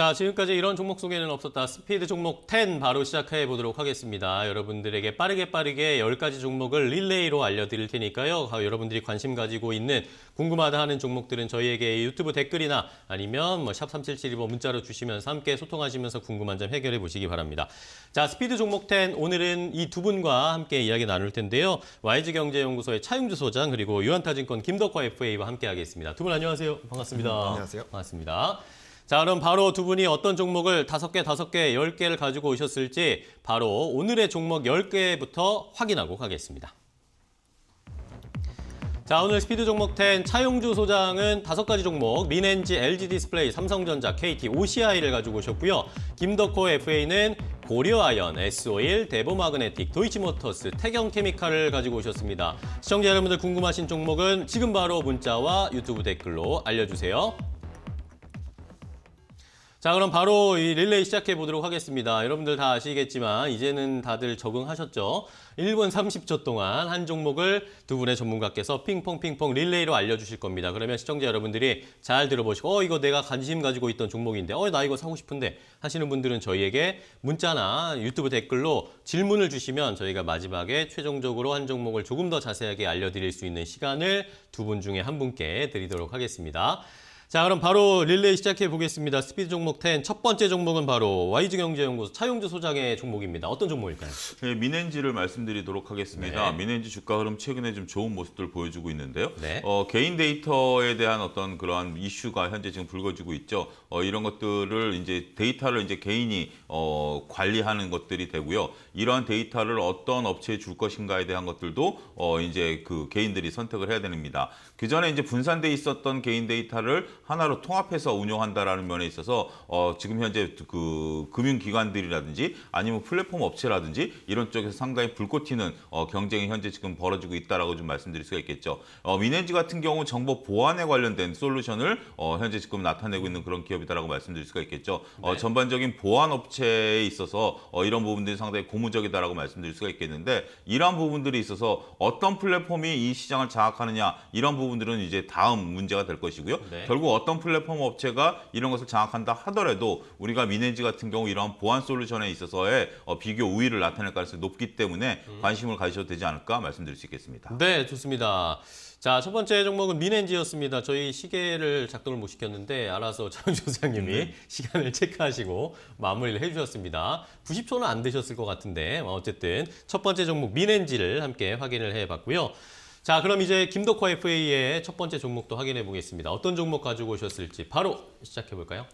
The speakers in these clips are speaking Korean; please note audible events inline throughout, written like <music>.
자, 지금까지 이런 종목 소개는 없었다. 스피드 종목 10 바로 시작해 보도록 하겠습니다. 여러분들에게 빠르게 빠르게 10가지 종목을 릴레이로 알려드릴 테니까요. 여러분들이 관심 가지고 있는 궁금하다 하는 종목들은 저희에게 유튜브 댓글이나 아니면 뭐샵 3772번 뭐 문자로 주시면서 함께 소통하시면서 궁금한 점 해결해 보시기 바랍니다. 자, 스피드 종목 10 오늘은 이 두 분과 함께 이야기 나눌 텐데요. YG경제연구소의 차용주 소장 그리고 유한타증권 김덕화 FA와 함께 하겠습니다. 두 분 안녕하세요. 반갑습니다. 안녕하세요. 반갑습니다. 자, 그럼 바로 두 분이 어떤 종목을 다섯 개, 다섯 개, 열 개를 가지고 오셨을지 바로 오늘의 종목 열 개부터 확인하고 가겠습니다. 자, 오늘 스피드 종목 10 차용주 소장은 다섯 가지 종목 민엔지, LG 디스플레이, 삼성전자, KT, OCI를 가지고 오셨고요. 김덕호 FA는 고려아연, S-오일, 데보마그네틱 도이치모터스, 태경케미칼을 가지고 오셨습니다. 시청자 여러분들 궁금하신 종목은 지금 바로 문자와 유튜브 댓글로 알려주세요. 자 그럼 바로 이 릴레이 시작해 보도록 하겠습니다. 여러분들 다 아시겠지만 이제는 다들 적응하셨죠? 1분 30초 동안 한 종목을 두 분의 전문가께서 핑퐁 핑퐁 릴레이로 알려주실 겁니다. 그러면 시청자 여러분들이 잘 들어보시고 어 이거 내가 관심 가지고 있던 종목인데 어 나 이거 사고 싶은데 하시는 분들은 저희에게 문자나 유튜브 댓글로 질문을 주시면 저희가 마지막에 최종적으로 한 종목을 조금 더 자세하게 알려드릴 수 있는 시간을 두 분 중에 한 분께 드리도록 하겠습니다. 자, 그럼 바로 릴레이 시작해 보겠습니다. 스피드 종목 10. 첫 번째 종목은 바로 YG경제연구소 차용주 소장의 종목입니다. 어떤 종목일까요? 네, 민엔지를 말씀드리도록 하겠습니다. 네. 민엔지 주가 흐름 최근에 좀 좋은 모습들 을 보여주고 있는데요. 네. 어, 개인 데이터에 대한 어떤 그러한 이슈가 현재 지금 불거지고 있죠. 어, 이런 것들을 이제 데이터를 이제 개인이 어, 관리하는 것들이 되고요. 이러한 데이터를 어떤 업체에 줄 것인가에 대한 것들도 어, 이제 그 개인들이 선택을 해야 됩니다. 그 전에 이제 분산돼 있었던 개인 데이터를 하나로 통합해서 운영한다라는 면에 있어서 어, 지금 현재 그 금융기관들이라든지 아니면 플랫폼 업체라든지 이런 쪽에서 상당히 불꽃 튀는 어, 경쟁이 현재 지금 벌어지고 있다라고 좀 말씀드릴 수가 있겠죠. 어, 미네지 같은 경우 정보 보안에 관련된 솔루션을 어, 현재 지금 나타내고 있는 그런 기업이다라고 말씀드릴 수가 있겠죠. 어, 네. 전반적인 보안 업체에 있어서 어, 이런 부분들이 상당히 고무적이다라고 말씀드릴 수가 있겠는데 이러한 부분들이 있어서 어떤 플랫폼이 이 시장을 장악하느냐 이런 부분들은 이제 다음 문제가 될 것이고요. 네. 결국 어떤 플랫폼 업체가 이런 것을 장악한다 하더라도 우리가 미네지 같은 경우 이러한 보안 솔루션에 있어서의 어, 비교 우위를 나타낼 가능성이 높기 때문에 관심을 가지셔도 되지 않을까 말씀드릴 수 있겠습니다. 네, 좋습니다. 자, 첫 번째 종목은 미넨지였습니다. 저희 시계를 작동을 못 시켰는데 알아서 장조사장님이 <laughs> 네. 시간을 체크하시고 마무리를 해주셨습니다. 90초는 안 되셨을 것 같은데 어쨌든 첫 번째 종목 미넨지를 함께 확인을 해봤고요. 자, 그럼 이제 김덕화 FA의 첫 번째 종목도 확인해 보겠습니다. 어떤 종목 가지고 오셨을지 바로 시작해 볼까요?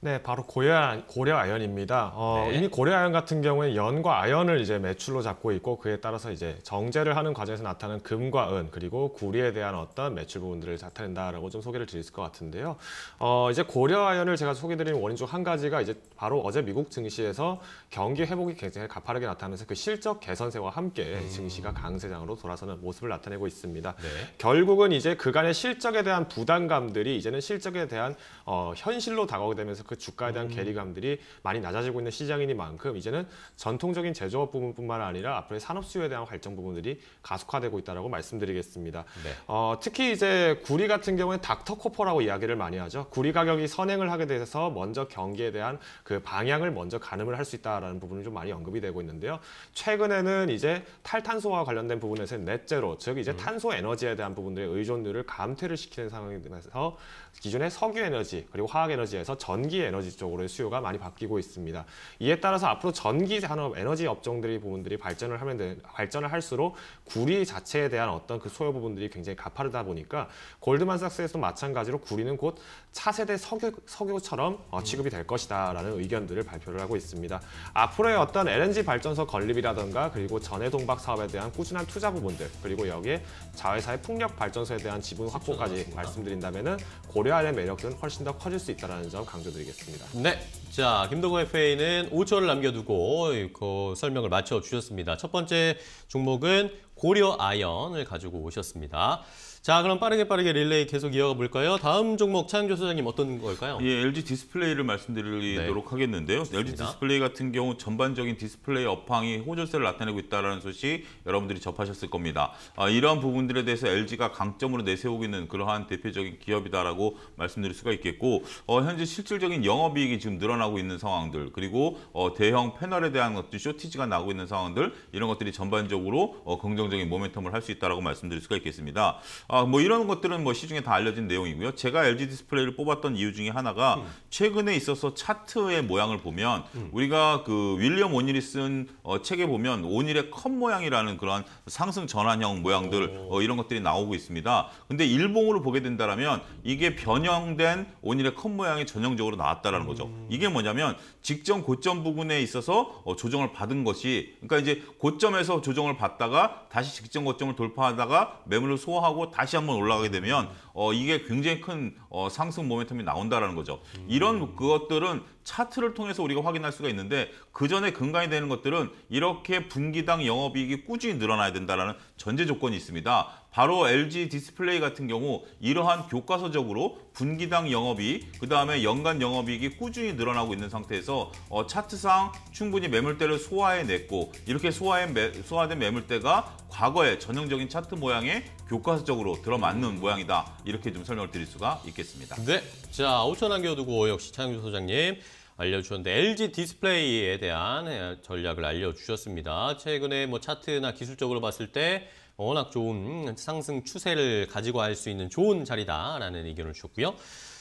네, 바로 고려, 고려 아연입니다. 어, 네. 이미 고려 아연 같은 경우에 연과 아연을 이제 매출로 잡고 있고 그에 따라서 이제 정제를 하는 과정에서 나타나는 금과 은 그리고 구리에 대한 어떤 매출 부분들을 나타낸다라고 좀 소개를 드릴 것 같은데요. 어, 이제 고려 아연을 제가 소개드린 원인 중 한 가지가 이제 바로 어제 미국 증시에서 경기 회복이 굉장히 가파르게 나타나면서 그 실적 개선세와 함께 음. 증시가 강세장으로 돌아서는 모습을 나타내고 있습니다. 네. 결국은 이제 그간의 실적에 대한 부담감들이 이제는 실적에 대한 어, 현실로 다가오게 되면서 그그 주가에 대한 음. 괴리감들이 많이 낮아지고 있는 시장이니만큼 이제는 전통적인 제조업 부분뿐만 아니라 앞으로의 산업 수요에 대한 갈등 부분들이 가속화되고 있다라고 말씀드리겠습니다. 네. 어, 특히 이제 구리 같은 경우에 닥터 코퍼라고 이야기를 많이 하죠. 구리 가격이 선행을 하게 돼서 먼저 경기에 대한 그 방향을 먼저 가늠을 할 수 있다라는 부분을좀 많이 언급이 되고 있는데요. 최근에는 이제 탈탄소와 관련된 부분에서 넷제로 즉 이제 음. 탄소 에너지에 대한 부분들의 의존률을 감퇴를 시키는 상황에서 기존의 석유 에너지 그리고 화학 에너지에서 전기 전기 에너지 쪽으로의 수요가 많이 바뀌고 있습니다. 이에 따라서 앞으로 전기 산업 에너지 업종들이 부분들이 발전을 하면 되, 발전을 할수록 구리 자체에 대한 어떤 그 소요 부분들이 굉장히 가파르다 보니까 골드만삭스에서도 마찬가지로 구리는 곧 차세대 석유 석유처럼 어, 취급이 될 것이다라는 의견들을 발표를 하고 있습니다. 앞으로의 어떤 LNG 발전소 건립이라든가 그리고 전해 동박 사업에 대한 꾸준한 투자 부분들 그리고 여기에 자회사의 풍력 발전소에 대한 지분 확보까지 그렇죠. 말씀드린다면은 고려할 매력은 훨씬 더 커질 수 있다라는 점 강조드립니다. 부겠습니다 네. 자, 김동호 FA는 5초를 남겨두고 그 설명을 마쳐주셨습니다첫 번째 종목은 고려 아연을 가지고 오셨습니다. 자, 그럼 빠르게 빠르게 릴레이 계속 이어가 볼까요? 다음 종목 차영조 소장님 어떤 걸까요? 예, LG 디스플레이를 말씀드리도록 네. 하겠는데요. 좋습니다. LG 디스플레이 같은 경우 전반적인 디스플레이 업황이 호조세를 나타내고 있다는 소식 여러분들이 접하셨을 겁니다. 아, 이러한 부분들에 대해서 LG가 강점으로 내세우고 있는 그러한 대표적인 기업이다라고 말씀드릴 수가 있겠고 어, 현재 실질적인 영업이익이 지금 늘어나고 있는 상황들 그리고 어, 대형 패널에 대한 것들 쇼티지가 나고 있는 상황들 이런 것들이 전반적으로 어, 긍정적인 모멘텀을 할 수 있다라고 말씀드릴 수가 있겠습니다. 아, 아, 뭐 이런 것들은 뭐 시중에 다 알려진 내용이고요. 제가 LG 디스플레이를 뽑았던 이유 중에 하나가 음. 최근에 있어서 차트의 모양을 보면 음. 우리가 그 윌리엄 온일이쓴 어, 책에 보면 온일의컵 모양이라는 그런 상승 전환형 모양들 어, 이런 것들이 나오고 있습니다. 근데 일봉으로 보게 된다면 이게 변형된 온일의컵 모양이 전형적으로 나왔다라는 음. 거죠. 이게 뭐냐면 직전 고점 부분에 있어서 어, 조정을 받은 것이 그러니까 이제 고점에서 조정을 받다가 다시 직전 고점을 돌파하다가 매물을 소화하고 다 다시 한번 올라가게 되면 어, 이게 굉장히 큰 어, 상승 모멘텀이 나온다라는 거죠. 음. 이런 그것들은 차트를 통해서 우리가 확인할 수가 있는데 그 전에 근간이 되는 것들은 이렇게 분기당 영업이익이 꾸준히 늘어나야 된다라는 전제 조건이 있습니다. 바로 LG 디스플레이 같은 경우 이러한 교과서적으로 분기당 영업이그 다음에 연간 영업이익이 꾸준히 늘어나고 있는 상태에서 어, 차트상 충분히 매물대를 소화해냈고 이렇게 소화해 매, 소화된 매물대가 과거의 전형적인 차트 모양에 교과서적으로 들어맞는 모양이다. 이렇게 좀 설명을 드릴 수가 있겠습니다. 네, 자 5천 남겨두고 역시 차영주 소장님 알려주셨는데 LG 디스플레이에 대한 전략을 알려주셨습니다. 최근에 뭐 차트나 기술적으로 봤을 때 어, 워낙 좋은 음, 상승 추세를 가지고 할 수 있는 좋은 자리다라는 의견을 주셨고요.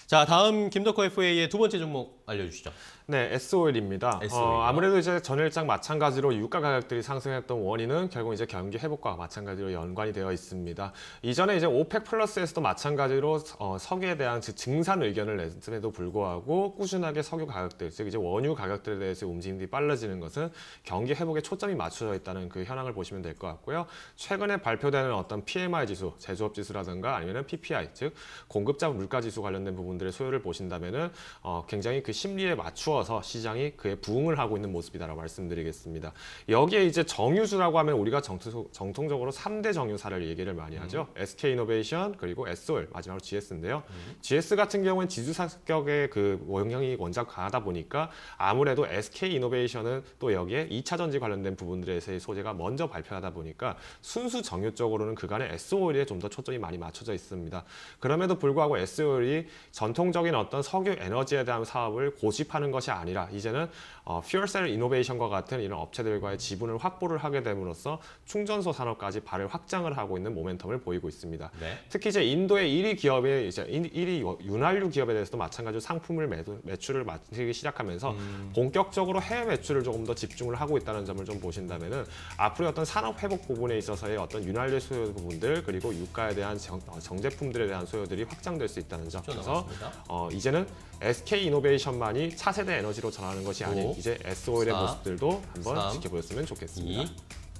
자, 다음 김덕호 FA의 두 번째 종목 알려주시죠. 네, S-OIL입니다. 어, 아무래도 이제 전일장 마찬가지로 유가 가격들이 상승했던 원인은 결국 이제 경기 회복과 마찬가지로 연관이 되어 있습니다. 이전에 이제 오펙 플러스에서도 마찬가지로 어, 석유에 대한 즉 증산 의견을 냈음에도 불구하고 꾸준하게 석유 가격들, 즉 이제 원유 가격들에 대해서 움직임이 빨라지는 것은 경기 회복에 초점이 맞춰져 있다는 그 현황을 보시면 될 것 같고요. 최근에 발표되는 어떤 PMI 지수, 제조업 지수라든가 아니면 PPI, 즉 공급자 물가 지수 관련된 부분들의 소요를 보신다면은 어, 굉장히 그그 심리에 맞추어서 시장이 그에 부응을 하고 있는 모습이다라고 말씀드리겠습니다. 여기에 이제 정유주라고 하면 우리가 정통, 적으로 3대 정유사를 얘기를 많이 하죠. 음. SK이노베이션 그리고 SOL 마지막으로 GS인데요. 음. GS 같은 경우는 지주 사격의 그 영향이 원작 강하다 보니까 아무래도 SK이노베이션은 또 여기에 2차 전지 관련된 부분들에서의 소재가 먼저 발표하다 보니까 순수 정유 쪽으로는 그간의 SOL에 좀 더 초점이 많이 맞춰져 있습니다. 그럼에도 불구하고 SOL이 전통적인 어떤 석유 에너지에 대한 사업을 기을 고집하는 것이 아니라 이제는 어, 퓨얼셀 이노베이션과 같은 이런 업체들과의 지분을 확보를 하게 됨으로써 충전소 산업까지 발을 확장을 하고 있는 모멘텀을 보이고 있습니다. 네. 특히 이제 인도의 1위 기업에 이제 1위 윤활유 기업에 대해서도 마찬가지로 상품을 매도, 매출을 마치기 시작하면서 음. 본격적으로 해외 매출을 조금 더 집중을 하고 있다는 점을 좀 보신다면은 앞으로 어떤 산업 회복 부분에 있어서의 어떤 윤활유 소요 부분들 그리고 유가에 대한 정, 어, 제품들에 대한 소요들이 확장될 수 있다는 점그래서 어, 이제는 SK 이노베이션 천만이 차세대 에너지로 전하는 것이 아닌 5, 이제 s 오 l 의 4, 모습들도 한번 3, 지켜보였으면 좋겠습니다.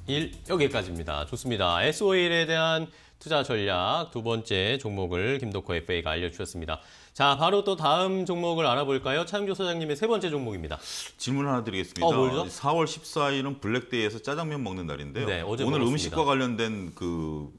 2, 1 여기까지입니다. 좋습니다. s 오 l 에 대한 투자 전략 두 번째 종목을 김덕호 FA가 알려주셨습니다. 자, 바로 또 다음 종목을 알아볼까요? 차영조 소장님의 세 번째 종목입니다. 질문 하나 드리겠습니다. 어, 4월 14일은 블랙데이에서 짜장면 먹는 날인데요. 네, 어제 오늘 먹었습니다. 음식과 관련된 그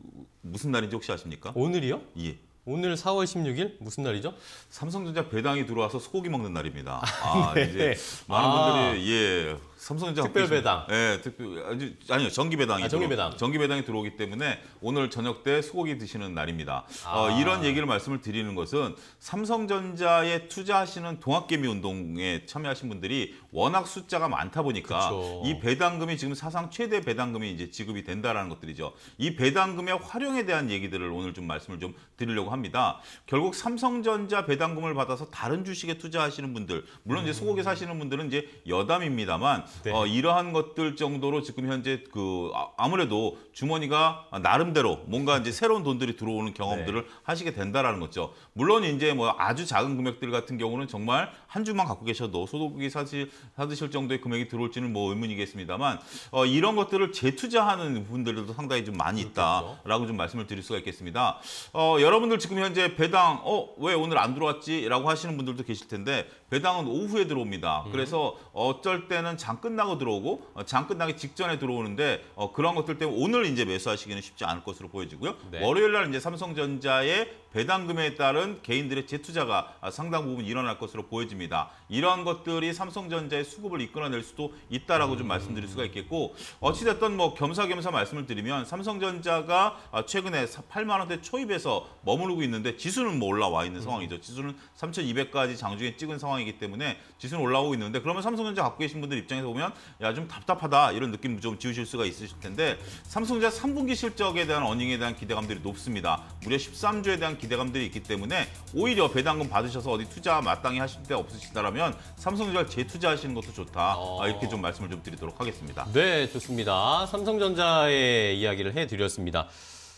무슨 날인지 혹시 아십니까? 오늘이요? 예. 오늘 4월 16일 무슨 날이죠? 삼성전자 배당이 들어와서 소고기 먹는 날입니다. <laughs> 아, 네. 이제 많은 분들이 아. 예 삼성전자 특별 배당. 예, 특별 아니, 아니요 전기 배당이 아, 전기 배당 전기 배당이 들어오기 때문에 오늘 저녁 때 소고기 드시는 날입니다. 어, 아. 어, 이런 얘기를 말씀을 드리는 것은 삼성전자에 투자하시는 동학개미 운동에 참여하신 분들이 워낙 숫자가 많다 보니까 그쵸. 이 배당금이 지금 사상 최대 배당금이 이제 지급이 된다라는 것들이죠. 이 배당금의 활용에 대한 얘기들을 오늘 좀 말씀을 좀 드리려고 합니다. 결국 삼성전자 배당금을 받아서 다른 주식에 투자하시는 분들 물론 이제 음. 소고기 사시는 분들은 이제 여담입니다만 네. 어, 이러한 것들 정도로 지금 현재 그 아, 아무래도 주머니가 나름대로 뭔가 이제 새로운 돈들이 들어오는 경험들을 네. 하시게 된다라는 거죠. 물론 이제 뭐 아주 작은 금액들 같은 경우는 정말 한 주만 갖고 계셔도 소득이 사실 사드실 정도의 금액이 들어올지는 뭐 의문이겠습니다만 어, 이런 것들을 재투자하는 분들도 상당히 좀 많이 있다라고 좀 말씀을 드릴 수가 있겠습니다. 어, 여러분들 지금 현재 배당 어 왜 오늘 안 들어왔지라고 하시는 분들도 계실 텐데 배당은 오후에 들어옵니다. 음. 그래서 어쩔 때는 장 끝나고 들어오고 어, 장 끝나기 직전에 들어오는데 어, 그런 것들 때문에 오늘 이제 매수하시기는 쉽지 않을 것으로 보여지고요. 네. 월요일 날 이제 삼성전자의 배당금에 따른 개인들의 재투자가 상당 부분 일어날 것으로 보여집니다. 이러한 것들이 삼성전자의 수급을 이끌어낼 수도 있다라고 좀 말씀드릴 수가 있겠고 어찌됐든 뭐 겸사겸사 말씀을 드리면 삼성전자가 최근에 8만 원대 초입에서 머무르고 있는데 지수는 뭐 올라와 있는 음. 상황이죠. 지수는 3,200까지 장중에 찍은 상황이기 때문에 지수는 올라오고 있는데 그러면 삼성전자 갖고 계신 분들 입장에서 보면 야 좀 답답하다 이런 느낌 좀 지우실 수가 있으실 텐데 삼성전자 3분기 실적에 대한 어닝에 대한 기대감들이 높습니다. 무려 13조에 대한 기대감 기대감들이 있기 때문에 오히려 배당금 받으셔서 어디 투자 마땅히 하실 데 없으시다면 삼성전자 재투자하시는 것도 좋다. 아, 어... 이렇게 좀 말씀을 좀 드리도록 하겠습니다. 네, 좋습니다. 삼성전자의 이야기를 해드렸습니다.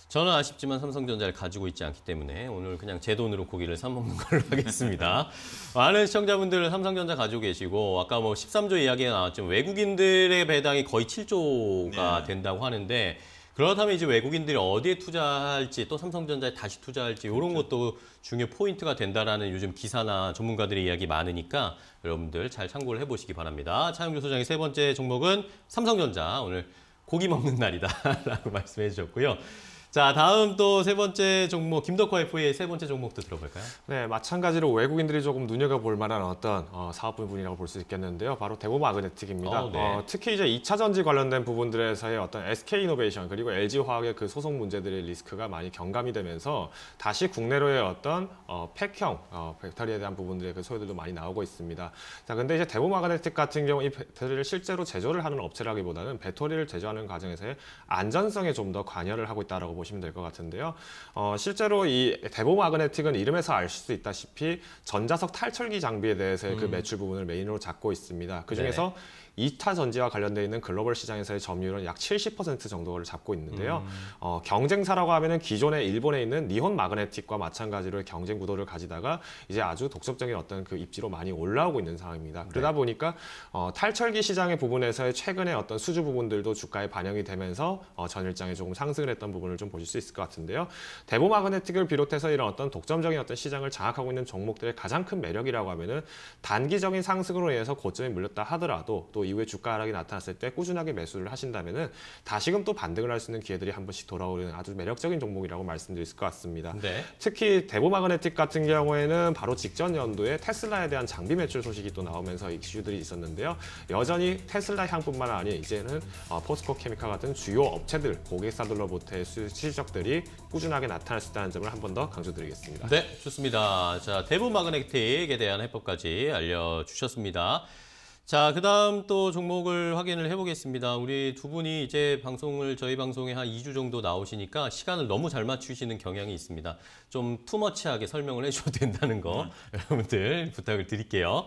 저는 아쉽지만 삼성전자를 가지고 있지 않기 때문에 오늘 그냥 제 돈으로 고기를 사 먹는 걸로 <laughs> 하겠습니다. 많은 시청자분들 삼성전자 가지고 계시고 아까 뭐 13조 이야기가 나왔지만 외국인들의 배당이 거의 7조가 네. 된다고 하는데 그렇다면 이제 외국인들이 어디에 투자할지 또 삼성전자에 다시 투자할지 이런 그렇죠. 것도 중요 포인트가 된다라는 요즘 기사나 전문가들의 이야기 많으니까 여러분들 잘 참고를 해보시기 바랍니다. 차영주 소장의 세 번째 종목은 삼성전자 오늘 고기 먹는 날이다 라고 <laughs> 말씀해 주셨고요. 자 다음 또 세 번째 종목 김덕화 FA의 세 번째 종목도 들어볼까요? 네 마찬가지로 외국인들이 조금 눈여겨볼 만한 어떤 어, 사업 부분이라고 볼 수 있겠는데요. 바로 대구 마그네틱입니다. 어, 네. 어, 특히 이제 2차전지 관련된 부분들에서의 어떤 SK 이노베이션 그리고 LG 화학의 그소송 문제들의 리스크가 많이 경감이 되면서 다시 국내로의 어떤 어, 팩형 배터리에 어, 대한 부분들의 그 소요들도 많이 나오고 있습니다. 자 근데 이제 대구 마그네틱 같은 경우 이 배터리를 실제로 제조를 하는 업체라기보다는 배터리를 제조하는 과정에서의 안전성에 좀 더 관여를 하고 있다라고 보시면. 보시면 될 것 같은데요. 어, 실제로 이 대보 마그네틱은 이름에서 알 수 있다시피 전자석 탈철기 장비에 대해서의 그 음. 그 매출 부분을 메인으로 잡고 있습니다. 그중에서 네. 2차 전지와 관련되어 있는 글로벌 시장에서의 점유율은 약 70% 정도를 잡고 있는데요. 음. 어, 경쟁사라고 하면은 기존의 일본에 있는 니혼 마그네틱과 마찬가지로 경쟁 구도를 가지다가 이제 아주 독점적인 어떤 그 입지로 많이 올라오고 있는 상황입니다. 네. 그러다 보니까 어, 탈철기 시장의 부분에서의 최근의 어떤 수주 부분들도 주가에 반영이 되면서 어, 전일장에 조금 상승을 했던 부분을 좀좀 보실 수 있을 것 같은데요. 대보 마그네틱을 비롯해서 이런 어떤 독점적인 어떤 시장을 장악하고 있는 종목들의 가장 큰 매력이라고 하면은 단기적인 상승으로 인해서 고점에 물렸다 하더라도 또 이후에 주가 하락이 나타났을 때 꾸준하게 매수를 하신다면은 다시금 또 반등을 할 수 있는 기회들이 한 번씩 돌아오는 아주 매력적인 종목이라고 말씀드릴 수있것 같습니다. 네. 특히 대보 마그네틱 같은 경우에는 바로 직전 연도에 테슬라에 대한 장비 매출 소식이 또 나오면서 이슈들이 있었는데요. 여전히 테슬라 향뿐만 아닌 이제는 어, 포스코 케미카 같은 주요 업체들 고객사들로부터의 실적들이 꾸준하게 나타날 수 있다는 점을 한 번 더 강조드리겠습니다. 네, 좋습니다. 자, 대부 마그네틱에 대한 해법까지 알려주셨습니다. 자, 그 다음 또 종목을 확인을 해보겠습니다. 우리 두 분이 이제 방송을, 저희 방송에 한 2주 정도 나오시니까 시간을 너무 잘 맞추시는 경향이 있습니다. 좀 투머치하게 설명을 해줘도 된다는 거 네. 여러분들 부탁을 드릴게요.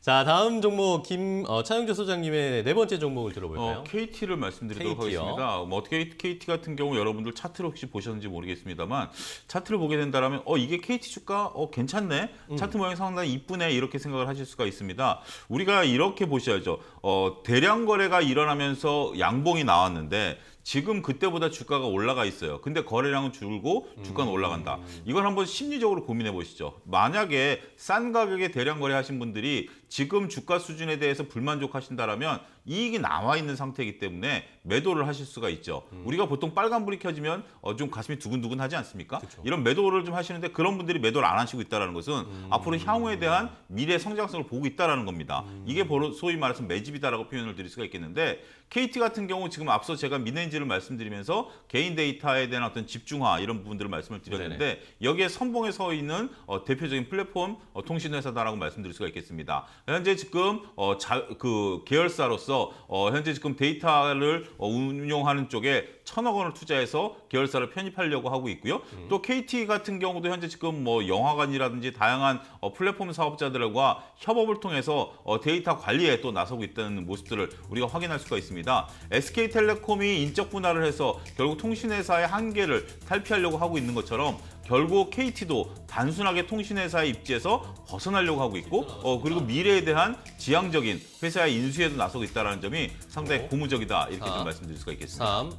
자 다음 종목 김 어, 차영주 소장님의 네 번째 종목을 들어볼까요? 어, KT를 말씀드리도록 KT요. 하겠습니다. 뭐 어떻게 KT 같은 경우 여러분들 차트를 혹시 보셨는지 모르겠습니다만 차트를 보게 된다면 어 이게 KT 주가 어 괜찮네 음. 차트 모양이 상당히 이쁘네 이렇게 생각을 하실 수가 있습니다. 우리가 이렇게 보셔야죠. 어 대량 거래가 일어나면서 양봉이 나왔는데 지금 그때보다 주가가 올라가 있어요. 근데 거래량은 줄고 주가는 음. 올라간다. 이걸 한번 심리적으로 고민해 보시죠. 만약에 싼 가격에 대량 거래하신 분들이 지금 주가 수준에 대해서 불만족하신다라면 이익이 남아 있는 상태이기 때문에 매도를 하실 수가 있죠. 음. 우리가 보통 빨간불이 켜지면 어, 좀 가슴이 두근두근 하지 않습니까? 그쵸. 이런 매도를 좀 하시는데 그런 분들이 매도를 안 하시고 있다는 것은 음. 앞으로 향후에 대한 미래 성장성을 보고 있다는 겁니다. 음. 이게 바로 소위 말해서 매집이다라고 표현을 드릴 수가 있겠는데 KT 같은 경우 지금 앞서 제가 미네인지를 말씀드리면서 개인 데이터에 대한 어떤 집중화 이런 부분들을 말씀을 드렸는데 네네. 여기에 선봉에 서 있는 어, 대표적인 플랫폼 어, 통신회사다라고 말씀드릴 수가 있겠습니다. 현재 지금 어, 자, 그 계열사로서 어, 현재 지금 데이터를 어, 운용하는 쪽에 천억 원을 투자해서 계열사를 편입하려고 하고 있고요. 음. 또 KT 같은 경우도 현재 지금 뭐 영화관이라든지 다양한 어, 플랫폼 사업자들과 협업을 통해서 어, 데이터 관리에 또 나서고 있다는 모습들을 우리가 확인할 수가 있습니다. SK텔레콤이 인적 분할을 해서 결국 통신회사의 한계를 탈피하려고 하고 있는 것처럼 결국 KT도 단순하게 통신회사의 입지에서 벗어나려고 하고 있고 어, 그리고 미래에 대한 지향적인 회사의 인수에도 나서고 있다는 점이 상당히 어. 고무적이다 이렇게 좀 말씀드릴 수가 있겠습니다. 3,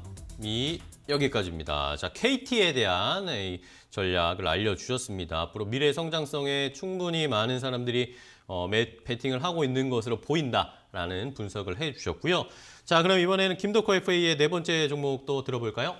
2, 여기까지입니다. 자, KT에 대한 전략을 알려주셨습니다. 앞으로 미래 성장성에 충분히 많은 사람들이 어, 배팅을 하고 있는 것으로 보인다라는 분석을 해주셨고요. 자, 그럼 이번에는 김덕호 FA의 네 번째 종목도 들어볼까요?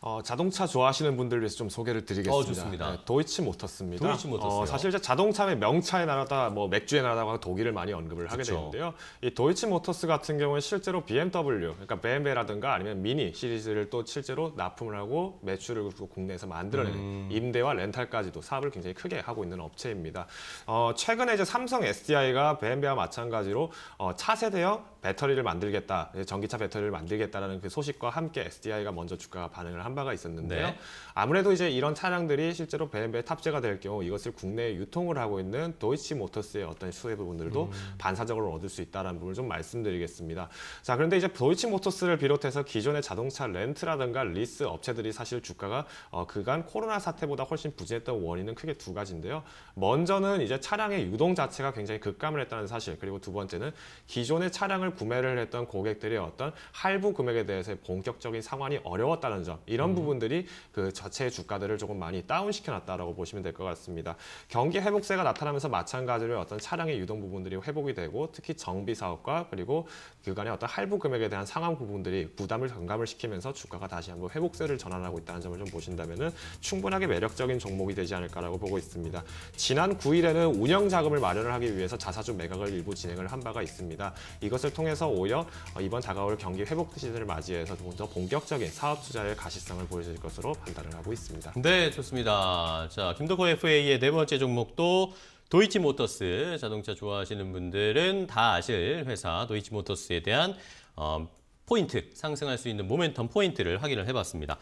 어, 자동차 좋아하시는 분들 위해서 좀 소개를 드리겠습니다. 어, 네, 도이치 모터스입니다. 도이치 모터스. 어, 사실 자동차의 명차의 나라다, 뭐 맥주의 나라다고 하는 독일을 많이 언급을 하게 그쵸. 되는데요. 이 도이치 모터스 같은 경우는 실제로 BMW, 그러니까 BMW라든가 아니면 미니 시리즈를 또 실제로 납품을 하고 매출을 그 국내에서 만들어내는 음. 임대와 렌탈까지도 사업을 굉장히 크게 하고 있는 업체입니다. 어, 최근에 이제 삼성 SDI가 BMW와 마찬가지로 어, 차세대형 배터리를 만들겠다, 전기차 배터리를 만들겠다라는 그 소식과 함께 SDI가 먼저 주가가 반응을 한 바가 있었는데요. 네. 아무래도 이제 이런 차량들이 실제로 벤엠에 탑재가 될 경우 이것을 국내에 유통을 하고 있는 도이치 모터스의 어떤 수혜 부분들도 음. 반사적으로 얻을 수 있다는 부분을 좀 말씀드리겠습니다. 자, 그런데 이제 도이치 모터스를 비롯해서 기존의 자동차 렌트라든가 리스 업체들이 사실 주가가 어, 그간 코로나 사태보다 훨씬 부진했던 원인은 크게 두 가지인데요. 먼저는 이제 차량의 유동 자체가 굉장히 급감을 했다는 사실, 그리고 두 번째는 기존의 차량을 구매를 했던 고객들의 어떤 할부 금액에 대해서 본격적인 상환이 어려웠다는 점 이런 음. 부분들이 그 자체 주가들을 조금 많이 다운시켜놨다라고 보시면 될 것 같습니다. 경기 회복세가 나타나면서 마찬가지로 어떤 차량의 유동 부분들이 회복이 되고 특히 정비 사업과 그리고 그간의 어떤 할부 금액에 대한 상환 부분들이 부담을 경감을 시키면서 주가가 다시 한번 회복세를 전환하고 있다는 점을 좀 보신다면은 충분하게 매력적인 종목이 되지 않을까라고 보고 있습니다. 지난 9일에는 운영 자금을 마련 하기 위해서 자사주 매각을 일부 진행을 한 바가 있습니다. 이것을 통해 통해서 오히려 어, 이번 다가올 경기 회복 시즌을 맞이해서 좀더 본격적인 사업 투자의 가시성을 보여줄 것으로 판단을 하고 있습니다. 네, 좋습니다. 자, 김덕호 FA의 네 번째 종목도 도이치 모터스 자동차 좋아하시는 분들은 다 아실 회사 도이치 모터스에 대한 어, 포인트 상승할 수 있는 모멘텀 포인트를 확인을 해봤습니다.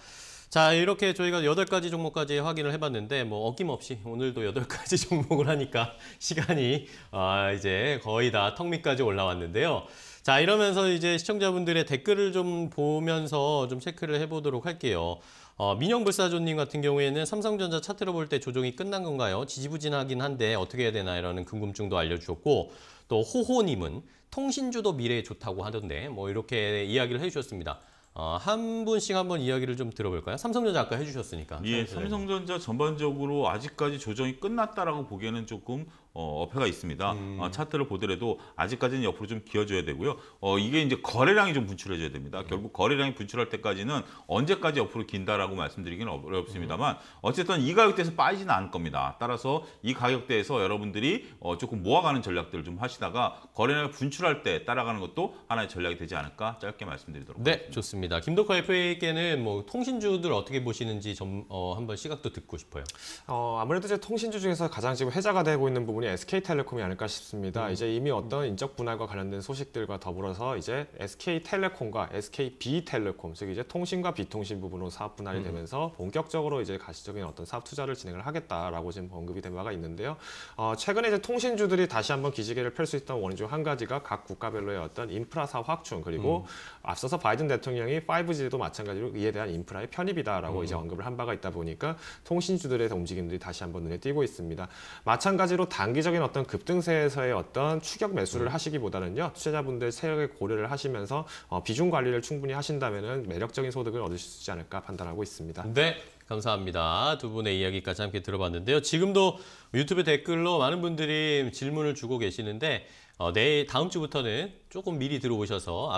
자 이렇게 저희가 여덟 가지 종목까지 확인을 해봤는데 뭐 어김없이 오늘도 여덟 가지 종목을 하니까 <laughs> 시간이 아, 이제 거의 다 턱밑까지 올라왔는데요. 자, 이러면서 이제 시청자분들의 댓글을 좀 보면서 좀 체크를 해보도록 할게요. 어, 민영불사조님 같은 경우에는 삼성전자 차트로 볼 때 조정이 끝난 건가요? 지지부진하긴 한데 어떻게 해야 되나 이런 궁금증도 알려주셨고 또 호호님은 통신주도 미래에 좋다고 하던데 뭐 이렇게 이야기를 해주셨습니다. 어, 한 분씩 한번 이야기를 좀 들어볼까요? 삼성전자 아까 해주셨으니까. 예, 삼성전자 전반적으로 아직까지 조정이 끝났다라고 보기에는 조금 어, 어폐가 있습니다. 음. 어, 차트를 보더라도 아직까지는 옆으로 좀 기어줘야 되고요. 어, 이게 이제 거래량이 좀 분출해줘야 됩니다. 음. 결국 거래량이 분출할 때까지는 언제까지 옆으로 긴다라고 말씀드리기는 어렵습니다만 음. 어쨌든 이 가격대에서 빠지지는 않을 겁니다. 따라서 이 가격대에서 여러분들이 어, 조금 모아가는 전략들을 좀 하시다가 거래량 분출할 때 따라가는 것도 하나의 전략이 되지 않을까 짧게 말씀드리도록 네, 하겠습니다. 좋습니다. 김덕화 FA께는 뭐 통신주들 어떻게 보시는지 좀 어, 한번 시각도 듣고 싶어요. 어, 아무래도 이제 통신주 중에서 가장 지금 회자가 되고 있는 부분 부분이 SK텔레콤이 아닐까 싶습니다. 음. 이제 이미 어떤 인적 분할과 관련된 소식들과 더불어서 이제 SK텔레콤과 SKB텔레콤, 즉 이제 통신과 비통신 부분으로 사업 분할이 음. 되면서 본격적으로 이제 가시적인 어떤 사업 투자를 진행을 하겠다라고 지금 언급이 된 바가 있는데요. 어, 최근에 이제 통신주들이 다시 한번 기지개를 펼 수 있던 원인 중 한 가지가 각 국가별로의 어떤 인프라 사업 확충 그리고 음. 앞서서 바이든 대통령이 5G도 마찬가지로 이에 대한 인프라의 편입이다라고 음. 이제 언급을 한 바가 있다 보니까 통신주들의 움직임들이 다시 한번 눈에 띄고 있습니다. 마찬가지로 당 단기적인 어떤 급등세에서의 어떤 추격 매수를 하시기보다는요. 투자자분들 세력의 고려를 하시면서 어, 비중 관리를 충분히 하신다면 매력적인 소득을 얻을 수 있지 않을까 판단하고 있습니다. 네, 감사합니다. 두 분의 이야기까지 함께 들어봤는데요. 지금도 유튜브 댓글로 많은 분들이 질문을 주고 계시는데 어, 내일 다음 주부터는 조금 미리 들어오셔서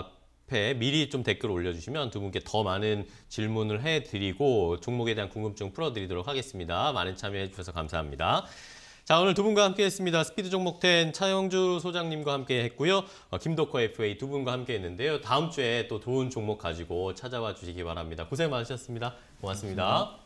앞에 미리 좀 댓글 올려주시면 두 분께 더 많은 질문을 해드리고 종목에 대한 궁금증 풀어드리도록 하겠습니다. 많은 참여해주셔서 감사합니다. 자 오늘 두 분과 함께했습니다. 스피드 종목텐 차영주 소장님과 함께했고요. 어, 김덕호 FA 두 분과 함께했는데요. 다음 주에 또 좋은 종목 가지고 찾아와 주시기 바랍니다. 고생 많으셨습니다. 고맙습니다. 고맙습니다.